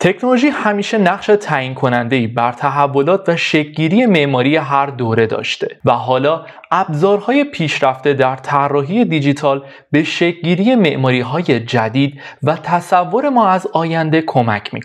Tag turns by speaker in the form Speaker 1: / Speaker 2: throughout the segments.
Speaker 1: تکنولوژی همیشه نقش تعیین کننده بر تحولات و شکل‌گیری معماری هر دوره داشته و حالا ابزارهای پیشرفته در طراحی دیجیتال به شکل‌گیری معماری های جدید و تصور ما از آینده کمک می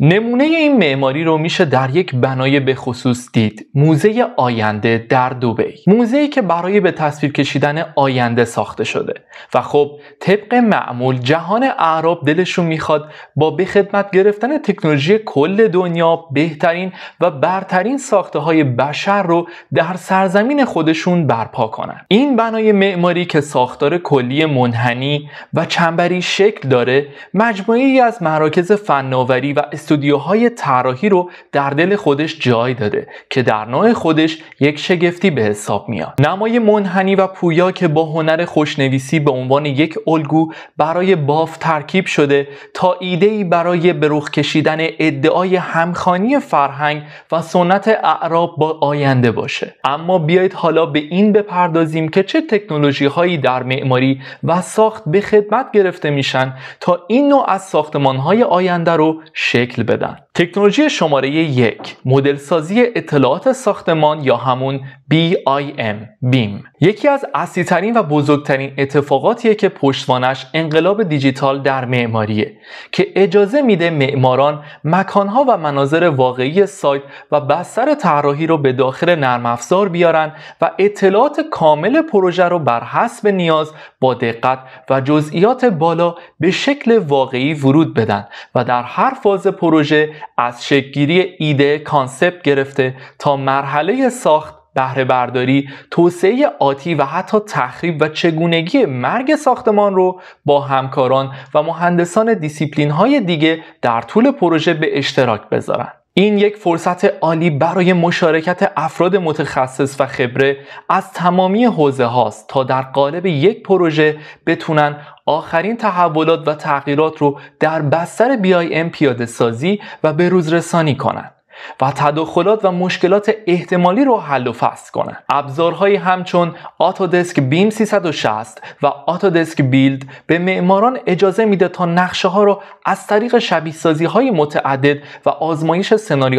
Speaker 1: نمونه این معماری رو میشه در یک بنای به خصوص دید موزه آینده در دوبی موزه که برای به تصویر کشیدن آینده ساخته شده و خب طبق معمول جهان اعراب دلشون میخواد با به خدمت گرفتن تکنولوژی کل دنیا بهترین و برترین ساخته های بشر رو در سرزمین خودشون برپا کنن این بنای معماری که ساختار کلی منحنی و چنبری شکل داره مجموعی از مراکز فناوری و استودیوهای طراحی رو در دل خودش جای داده که در نوع خودش یک شگفتی به حساب میاد نمای منحنی و پویا که با هنر خوشنویسی به عنوان یک الگو برای باف ترکیب شده تا ای برای به کشیدن ادعای همخانی فرهنگ و سنت اعراب با آینده باشه اما بیایید حالا به این بپردازیم که چه تکنولوژی هایی در معماری و ساخت به خدمت گرفته میشن تا این نوع از ساختمان های آینده رو شکل شکل بدن تکنولوژی شماره یک مدل سازی اطلاعات ساختمان یا همون BIM بیم یکی از اصلیترین و بزرگترین اتفاقاتیه که پشتوانش انقلاب دیجیتال در معماریه که اجازه میده معماران مکانها و مناظر واقعی سایت و بستر طراحی رو به داخل نرم افزار بیارن و اطلاعات کامل پروژه رو بر حسب نیاز با دقت و جزئیات بالا به شکل واقعی ورود بدن و در هر فاز پروژه از شکلگیری ایده کانسپت گرفته تا مرحله ساخت بهره برداری توسعه آتی و حتی تخریب و چگونگی مرگ ساختمان رو با همکاران و مهندسان دیسیپلین های دیگه در طول پروژه به اشتراک بذارن این یک فرصت عالی برای مشارکت افراد متخصص و خبره از تمامی حوزه هاست تا در قالب یک پروژه بتونن آخرین تحولات و تغییرات رو در بستر ام پیاده سازی و به روز رسانی کنند. و تداخلات و مشکلات احتمالی رو حل و فصل کنن ابزارهایی همچون آتودسک بیم 360 و آتودسک بیلد به معماران اجازه میده تا نقشه ها رو از طریق شبیه سازی های متعدد و آزمایش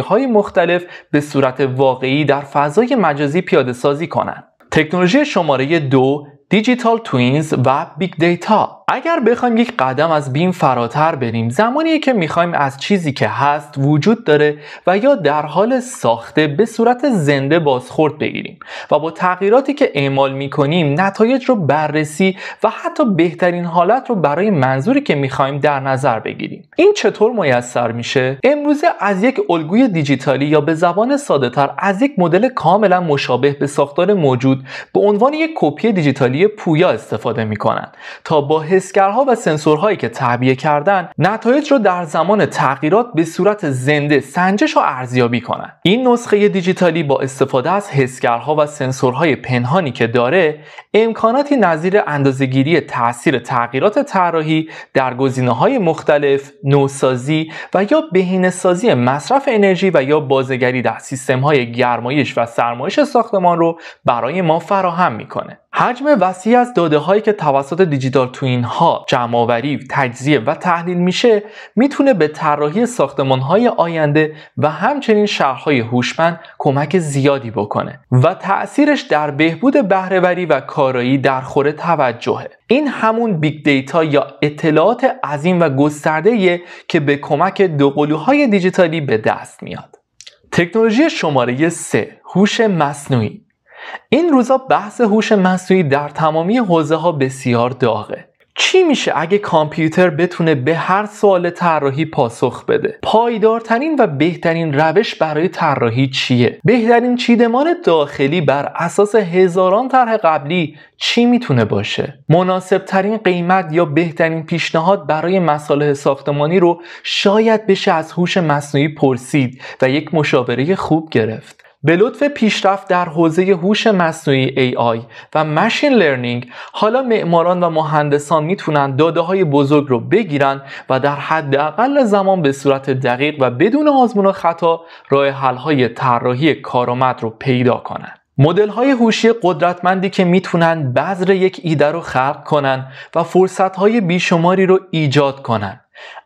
Speaker 1: های مختلف به صورت واقعی در فضای مجازی پیاده سازی کنند. تکنولوژی شماره دو دیجیتال توینز و بیگ دیتا اگر بخوایم یک قدم از بیم فراتر بریم زمانی که میخوایم از چیزی که هست وجود داره و یا در حال ساخته به صورت زنده بازخورد بگیریم و با تغییراتی که اعمال میکنیم نتایج رو بررسی و حتی بهترین حالت رو برای منظوری که میخوایم در نظر بگیریم این چطور میسر میشه امروزه از یک الگوی دیجیتالی یا به زبان سادهتر از یک مدل کاملا مشابه به ساختار موجود به عنوان یک کپی دیجیتالی پویا استفاده میکنند تا با حسگرها و سنسورهایی که تعبیه کردن نتایج رو در زمان تغییرات به صورت زنده سنجش و ارزیابی کنند این نسخه دیجیتالی با استفاده از حسگرها و سنسورهای پنهانی که داره امکاناتی نظیر اندازهگیری تاثیر تغییرات طراحی در های مختلف نوسازی و یا بهینه‌سازی مصرف انرژی و یا بازگری در سیستم‌های گرمایش و سرمایش ساختمان رو برای ما فراهم میکنه حجم وسیع از داده هایی که توسط دیجیتال توین ها جمع تجزیه و تحلیل میشه میتونه به طراحی ساختمان های آینده و همچنین شهرهای هوشمند کمک زیادی بکنه و تأثیرش در بهبود بهرهوری و کارایی در خور توجهه این همون بیگ دیتا یا اطلاعات عظیم و گسترده که به کمک دوقلوهای دیجیتالی به دست میاد تکنولوژی شماره 3 هوش مصنوعی این روزا بحث هوش مصنوعی در تمامی حوزه ها بسیار داغه چی میشه اگه کامپیوتر بتونه به هر سوال طراحی پاسخ بده پایدارترین و بهترین روش برای طراحی چیه بهترین چیدمان داخلی بر اساس هزاران طرح قبلی چی میتونه باشه مناسبترین قیمت یا بهترین پیشنهاد برای مسائل ساختمانی رو شاید بشه از هوش مصنوعی پرسید و یک مشاوره خوب گرفت به لطف پیشرفت در حوزه هوش مصنوعی AI و ماشین لرنینگ حالا معماران و مهندسان میتونن داده های بزرگ رو بگیرن و در حداقل زمان به صورت دقیق و بدون آزمون و خطا راه حل های طراحی کارآمد رو پیدا کنن مدل های هوشی قدرتمندی که میتونن بذر یک ایده رو خلق کنن و فرصت های بیشماری رو ایجاد کنن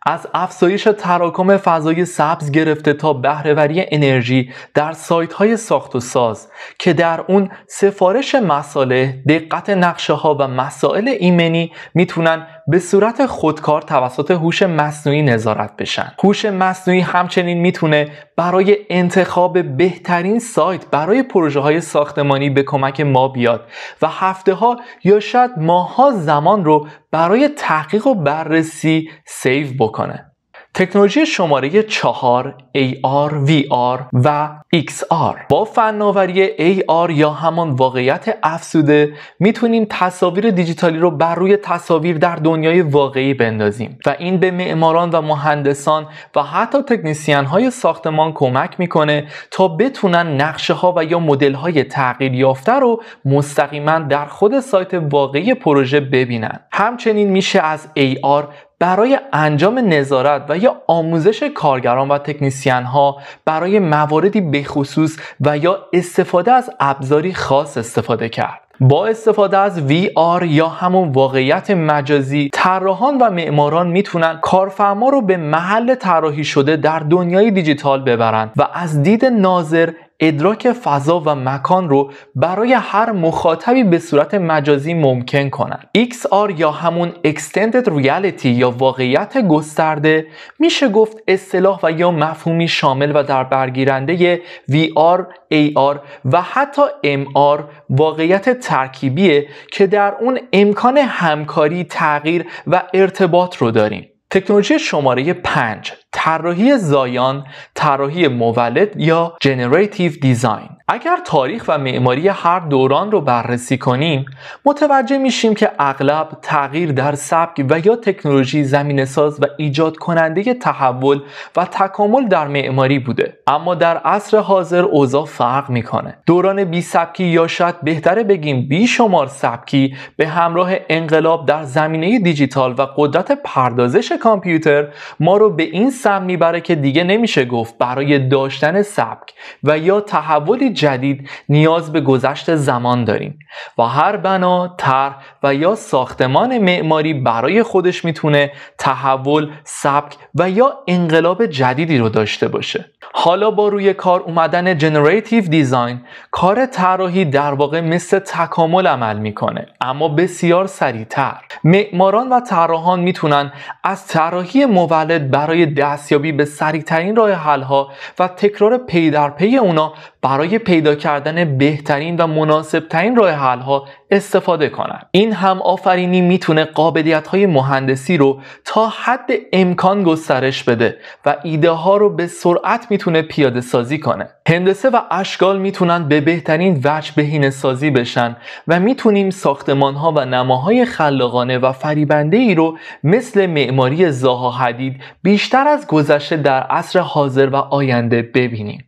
Speaker 1: از افزایش تراکم فضای سبز گرفته تا بهرهوری انرژی در سایت های ساخت و ساز که در اون سفارش مساله، دقت نقشه ها و مسائل ایمنی میتونن به صورت خودکار توسط هوش مصنوعی نظارت بشن. هوش مصنوعی همچنین میتونه برای انتخاب بهترین سایت برای پروژه های ساختمانی به کمک ما بیاد و هفته ها یا شاید ماه ها زمان رو برای تحقیق و بررسی سیو بکنه. بکنه تکنولوژی شماره 4 AR, VR و XR با فناوری AR یا همان واقعیت افزوده میتونیم تصاویر دیجیتالی رو بر روی تصاویر در دنیای واقعی بندازیم و این به معماران و مهندسان و حتی تکنیسیان های ساختمان کمک میکنه تا بتونن نقشه ها و یا مدل های تغییر یافته رو مستقیما در خود سایت واقعی پروژه ببینن همچنین میشه از AR برای انجام نظارت و یا آموزش کارگران و تکنیسیان ها برای مواردی بخصوص و یا استفاده از ابزاری خاص استفاده کرد. با استفاده از VR یا همون واقعیت مجازی طراحان و معماران میتونن کارفرما رو به محل طراحی شده در دنیای دیجیتال ببرند و از دید ناظر ادراک فضا و مکان رو برای هر مخاطبی به صورت مجازی ممکن کنند. XR یا همون Extended Reality یا واقعیت گسترده میشه گفت اصطلاح و یا مفهومی شامل و در برگیرنده VR, AR و حتی MR واقعیت ترکیبیه که در اون امکان همکاری، تغییر و ارتباط رو داریم. تکنولوژی شماره 5 طراحی زایان، طراحی مولد یا جنراتیو دیزاین اگر تاریخ و معماری هر دوران رو بررسی کنیم متوجه میشیم که اغلب تغییر در سبک و یا تکنولوژی زمین ساز و ایجاد کننده تحول و تکامل در معماری بوده اما در عصر حاضر اوضاع فرق میکنه دوران بی سبکی یا شاید بهتره بگیم بی شمار سبکی به همراه انقلاب در زمینه دیجیتال و قدرت پردازش کامپیوتر ما رو به این سم میبره که دیگه نمیشه گفت برای داشتن سبک و یا تحولی جدید نیاز به گذشت زمان داریم و هر بنا، طرح و یا ساختمان معماری برای خودش میتونه تحول، سبک و یا انقلاب جدیدی رو داشته باشه. حالا با روی کار اومدن جنراتیو دیزاین کار طراحی در واقع مثل تکامل عمل میکنه اما بسیار سریعتر معماران و طراحان میتونن از طراحی مولد برای دستیابی به سریعترین راه حلها و تکرار پی در پی اونا برای پیدا کردن بهترین و مناسبترین راه حل ها استفاده کنند این هم آفرینی میتونه قابلیت های مهندسی رو تا حد امکان گسترش بده و ایده ها رو به سرعت میتونه پیاده سازی کنه هندسه و اشکال میتونن به بهترین وجه بهینه سازی بشن و میتونیم ساختمان ها و نماهای خلاقانه و فریبنده ای رو مثل معماری زاها حدید بیشتر از گذشته در عصر حاضر و آینده ببینیم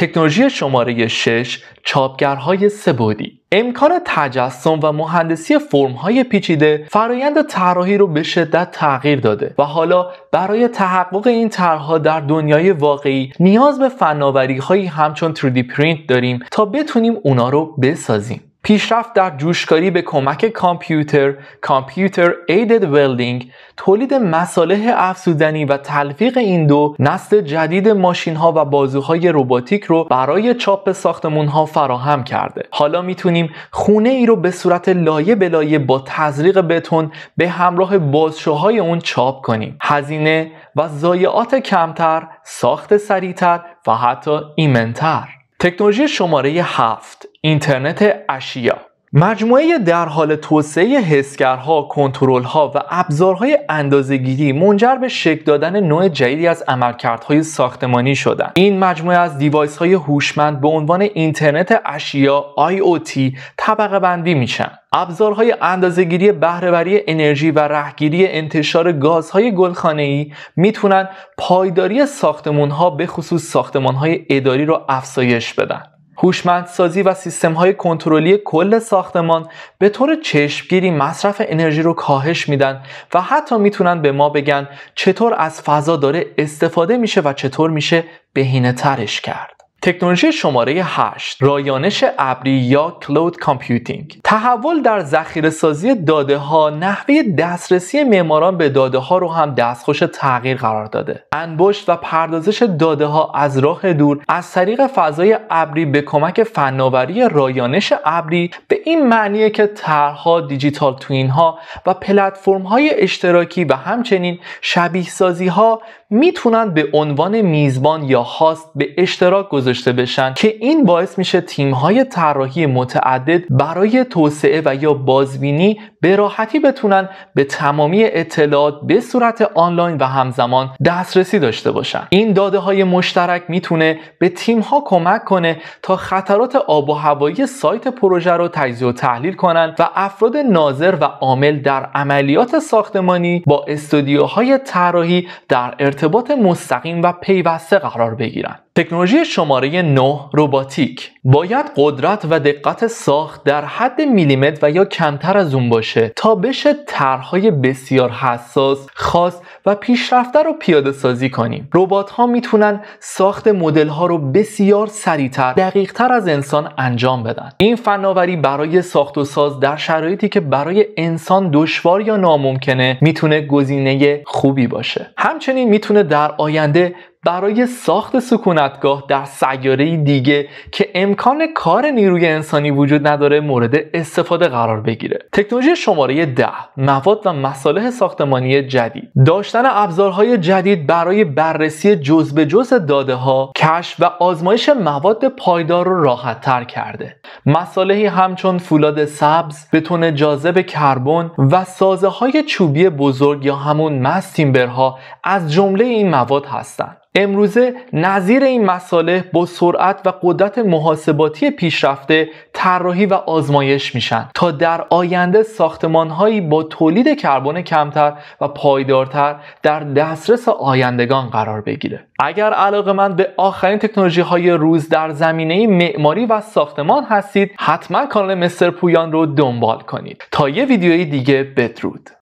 Speaker 1: تکنولوژی شماره 6 چاپگرهای سبودی امکان تجسم و مهندسی فرمهای پیچیده فرایند طراحی رو به شدت تغییر داده و حالا برای تحقق این طرحها در دنیای واقعی نیاز به فناوری همچون 3D پرینت داریم تا بتونیم اونا رو بسازیم پیشرفت در جوشکاری به کمک کامپیوتر، کامپیوتر ایدد ولدینگ، تولید مصالح افزودنی و تلفیق این دو نسل جدید ماشین ها و بازوهای روباتیک رو برای چاپ ساختمون ها فراهم کرده. حالا میتونیم خونه ای رو به صورت لایه به لایه با تزریق بتون به همراه بازشوهای اون چاپ کنیم. هزینه و ضایعات کمتر، ساخت سریعتر و حتی ایمنتر. تکنولوژی شماره هفت اینترنت اشیا مجموعه در حال توسعه حسگرها، کنترلها و ابزارهای اندازهگیری منجر به شکل دادن نوع جدیدی از عملکردهای ساختمانی شدند. این مجموعه از دیوایس های هوشمند به عنوان اینترنت اشیا IoT طبقه بندی میشن. ابزارهای اندازهگیری بهرهوری انرژی و رهگیری انتشار گازهای گلخانه‌ای میتونن پایداری ساختمانها به خصوص ساختمانهای اداری را افزایش بدن. هوشمندسازی و سیستم های کنترلی کل ساختمان به طور چشمگیری مصرف انرژی رو کاهش میدن و حتی میتونن به ما بگن چطور از فضا داره استفاده میشه و چطور میشه بهینه ترش کرد. تکنولوژی شماره 8 رایانش ابری یا کلود کامپیوتینگ تحول در ذخیره سازی داده ها نحوه دسترسی معماران به داده ها رو هم دستخوش تغییر قرار داده انبشت و پردازش داده ها از راه دور از طریق فضای ابری به کمک فناوری رایانش ابری به این معنیه که طرحها دیجیتال توین ها و پلتفرم های اشتراکی و همچنین شبیه سازی ها میتونن به عنوان میزبان یا هاست به اشتراک گذاشته بشن که این باعث میشه تیمهای طراحی متعدد برای توسعه و یا بازبینی به راحتی بتونن به تمامی اطلاعات به صورت آنلاین و همزمان دسترسی داشته باشن این داده های مشترک میتونه به تیم ها کمک کنه تا خطرات آب و هوایی سایت پروژه رو تجزیه و تحلیل کنن و افراد ناظر و عامل در عملیات ساختمانی با استودیوهای طراحی در ارتباط ارتباط مستقیم و پیوسته قرار بگیرند. تکنولوژی شماره 9 روباتیک باید قدرت و دقت ساخت در حد میلیمتر و یا کمتر از اون باشه تا بشه طرحهای بسیار حساس خاص و پیشرفته رو پیاده سازی کنیم ربات ها میتونن ساخت مدل ها رو بسیار سریعتر تر از انسان انجام بدن این فناوری برای ساخت و ساز در شرایطی که برای انسان دشوار یا ناممکنه میتونه گزینه خوبی باشه همچنین میتونه در آینده برای ساخت سکونتگاه در سیاره دیگه که امکان کار نیروی انسانی وجود نداره مورد استفاده قرار بگیره تکنولوژی شماره ده مواد و مصالح ساختمانی جدید داشتن ابزارهای جدید برای بررسی جز به جز داده ها کشف و آزمایش مواد پایدار رو راحت تر کرده مصالحی همچون فولاد سبز بتون جاذب کربن و سازه های چوبی بزرگ یا همون مستیمبرها از جمله این مواد هستند امروزه نظیر این مساله با سرعت و قدرت محاسباتی پیشرفته طراحی و آزمایش میشن تا در آینده هایی با تولید کربن کمتر و پایدارتر در دسترس آیندگان قرار بگیره اگر علاقه من به آخرین تکنولوژی های روز در زمینه معماری و ساختمان هستید حتما کانال مستر پویان رو دنبال کنید تا یه ویدیوی دیگه بدرود